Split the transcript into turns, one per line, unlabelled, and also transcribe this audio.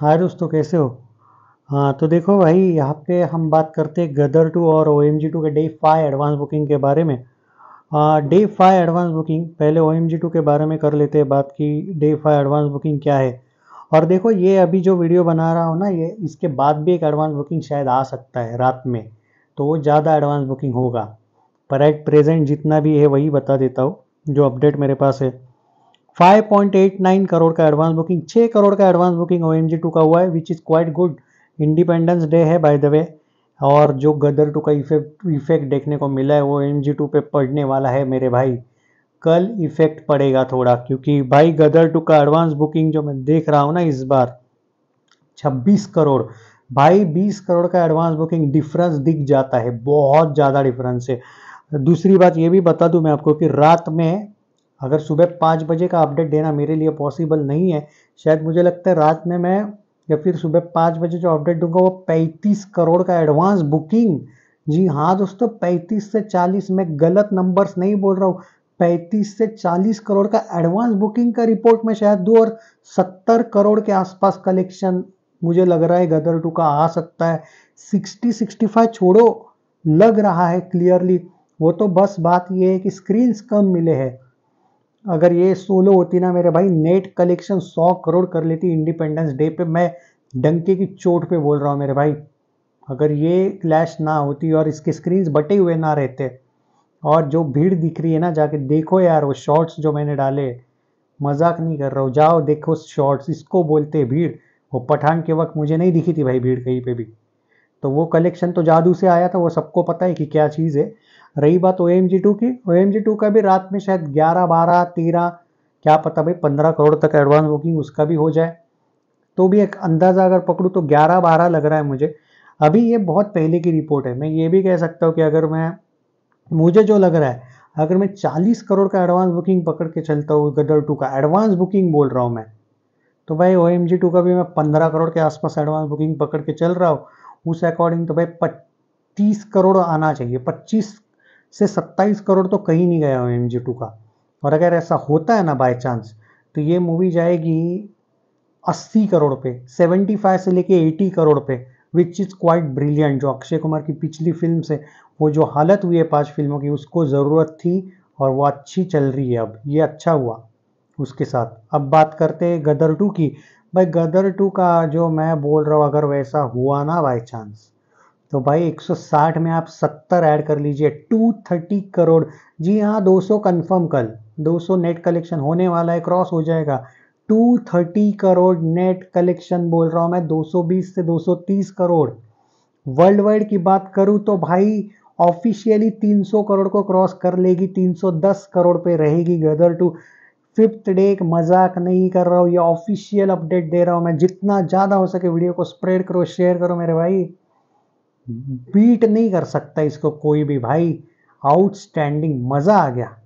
हाय दोस्तों कैसे हो हाँ तो देखो भाई यहाँ पे हम बात करते हैं गदर टू और ओ एम जी टू के डे फाइव एडवांस बुकिंग के बारे में डे फाइव एडवांस बुकिंग पहले ओ एम जी टू के बारे में कर लेते हैं बात की डे फाइव एडवांस बुकिंग क्या है और देखो ये अभी जो वीडियो बना रहा हूँ ना ये इसके बाद भी एक एडवांस बुकिंग शायद आ सकता है रात में तो वो ज़्यादा एडवांस बुकिंग होगा पर एट प्रेजेंट जितना भी है वही बता देता हूँ जो अपडेट मेरे पास है 5.89 करोड़ का एडवांस बुकिंग 6 करोड़ का advance booking O M G two का हुआ है which is quite good Independence Day है बाय द वे और जो गदर टू का इफेक्ट इफेक्ट देखने को मिला है वो एम जी टू पे पड़ने वाला है मेरे भाई कल इफेक्ट पड़ेगा थोड़ा क्योंकि भाई गदर टू का एडवांस बुकिंग जो मैं देख रहा हूँ ना इस बार 26 करोड़ भाई 20 करोड़ का एडवांस बुकिंग डिफरेंस दिख जाता है बहुत ज़्यादा डिफरेंस है दूसरी बात ये भी बता दूं मैं आपको कि रात में अगर सुबह पाँच बजे का अपडेट देना मेरे लिए पॉसिबल नहीं है शायद मुझे लगता है रात में मैं या फिर सुबह पाँच बजे जो अपडेट दूंगा वो पैंतीस करोड़ का एडवांस बुकिंग जी हाँ दोस्तों पैंतीस से चालीस मैं गलत नंबर्स नहीं बोल रहा हूँ पैंतीस से चालीस करोड़ का एडवांस बुकिंग का रिपोर्ट में शायद दो और सत्तर करोड़ के आसपास कलेक्शन मुझे लग रहा है गदर टू का आ सकता है सिक्सटी सिक्सटी फाइव छोड़ो लग रहा है क्लियरली वो तो बस बात ये है कि स्क्रीन्स कम मिले हैं अगर ये सोलो होती ना मेरे भाई नेट कलेक्शन सौ करोड़ कर लेती इंडिपेंडेंस डे पे मैं डंके की चोट पे बोल रहा हूँ मेरे भाई अगर ये क्लैश ना होती और इसके स्क्रीन्स बटे हुए ना रहते और जो भीड़ दिख रही है ना जाके देखो यार वो शॉर्ट्स जो मैंने डाले मजाक नहीं कर रहा हूँ जाओ देखो शॉर्ट्स इसको बोलते भीड़ वो पठान के वक्त मुझे नहीं दिखी थी भाई भीड़ कहीं पे भी तो वो कलेक्शन तो जादू से आया था वो सबको पता है कि क्या चीज़ है रही बात ओ एम जी टू की ओ एम जी टू का भी रात में शायद ग्यारह बारह तेरह क्या पता भाई पंद्रह करोड़ तक एडवांस बुकिंग उसका भी हो जाए तो भी एक अंदाज़ा अगर पकड़ूँ तो ग्यारह बारह लग रहा है मुझे अभी ये बहुत पहले की रिपोर्ट है मैं ये भी कह सकता हूँ कि अगर मैं मुझे जो लग रहा है अगर मैं चालीस करोड़ का एडवांस बुकिंग पकड़ के चलता हूँ गदर टू का एडवांस बुकिंग बोल रहा हूँ मैं तो भाई ओ एम जी टू का भी मैं पंद्रह करोड़ के आसपास एडवांस बुकिंग पकड़ के चल रहा हूँ उस अकॉर्डिंग तो भाई पच्चीस करोड़ आना चाहिए पच्चीस से 27 करोड़ तो कहीं नहीं गया एम जी टू का और अगर ऐसा होता है ना बाय चांस तो ये मूवी जाएगी 80 करोड़ पे 75 से लेके 80 करोड़ पे विच इज़ क्वाइट ब्रिलियंट जो अक्षय कुमार की पिछली फिल्म से वो जो हालत हुई है पांच फिल्मों की उसको ज़रूरत थी और वो अच्छी चल रही है अब ये अच्छा हुआ उसके साथ अब बात करते हैं गदर टू की भाई गदर टू का जो मैं बोल रहा हूँ अगर वैसा हुआ ना बाई चांस तो भाई 160 में आप 70 ऐड कर लीजिए 230 करोड़ जी हाँ 200 कंफर्म कल 200 नेट कलेक्शन होने वाला है क्रॉस हो जाएगा 230 करोड़ नेट कलेक्शन बोल रहा हूँ मैं 220 से 230 करोड़ वर्ल्ड वाइड की बात करूँ तो भाई ऑफिशियली 300 करोड़ को क्रॉस कर लेगी 310 करोड़ पे रहेगी गदर टू फिफ्थ डे एक मजाक नहीं कर रहा हूँ ये ऑफिशियल अपडेट दे रहा हूँ मैं जितना ज़्यादा हो सके वीडियो को स्प्रेड करो शेयर करो मेरे भाई बीट नहीं कर सकता इसको कोई भी भाई आउटस्टैंडिंग मज़ा आ गया